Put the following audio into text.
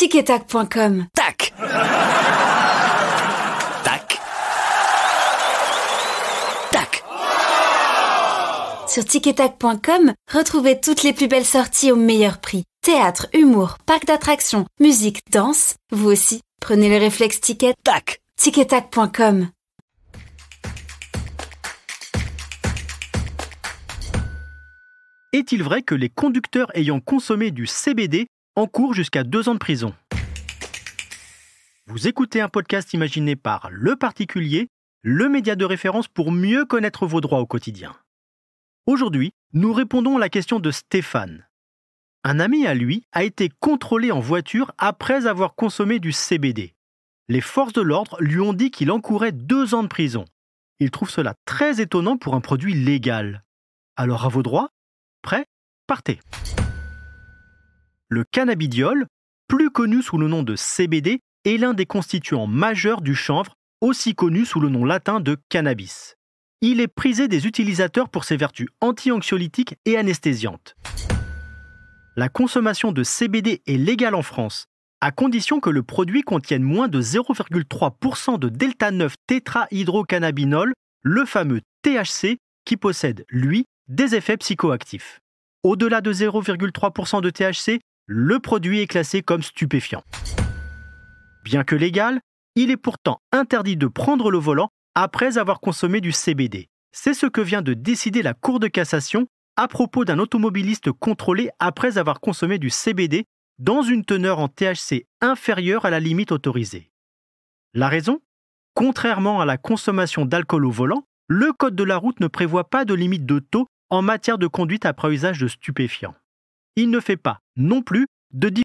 Tiquetac.com Tac Tac Tac Sur ticetac.com, retrouvez toutes les plus belles sorties au meilleur prix. Théâtre, humour, parc d'attractions, musique, danse, vous aussi, prenez le réflexe ticket. Tac Ticketac.com Est-il vrai que les conducteurs ayant consommé du CBD cours jusqu'à deux ans de prison. Vous écoutez un podcast imaginé par Le Particulier, le média de référence pour mieux connaître vos droits au quotidien. Aujourd'hui, nous répondons à la question de Stéphane. Un ami à lui a été contrôlé en voiture après avoir consommé du CBD. Les forces de l'ordre lui ont dit qu'il encourait deux ans de prison. Il trouve cela très étonnant pour un produit légal. Alors à vos droits Prêt Partez le cannabidiol, plus connu sous le nom de CBD, est l'un des constituants majeurs du chanvre, aussi connu sous le nom latin de cannabis. Il est prisé des utilisateurs pour ses vertus anti-anxiolytiques et anesthésiantes. La consommation de CBD est légale en France, à condition que le produit contienne moins de 0,3% de delta 9 tétrahydrocannabinol, le fameux THC, qui possède, lui, des effets psychoactifs. Au-delà de 0,3% de THC, le produit est classé comme stupéfiant. Bien que légal, il est pourtant interdit de prendre le volant après avoir consommé du CBD. C'est ce que vient de décider la Cour de cassation à propos d'un automobiliste contrôlé après avoir consommé du CBD dans une teneur en THC inférieure à la limite autorisée. La raison Contrairement à la consommation d'alcool au volant, le Code de la route ne prévoit pas de limite de taux en matière de conduite après usage de stupéfiants il ne fait pas non plus de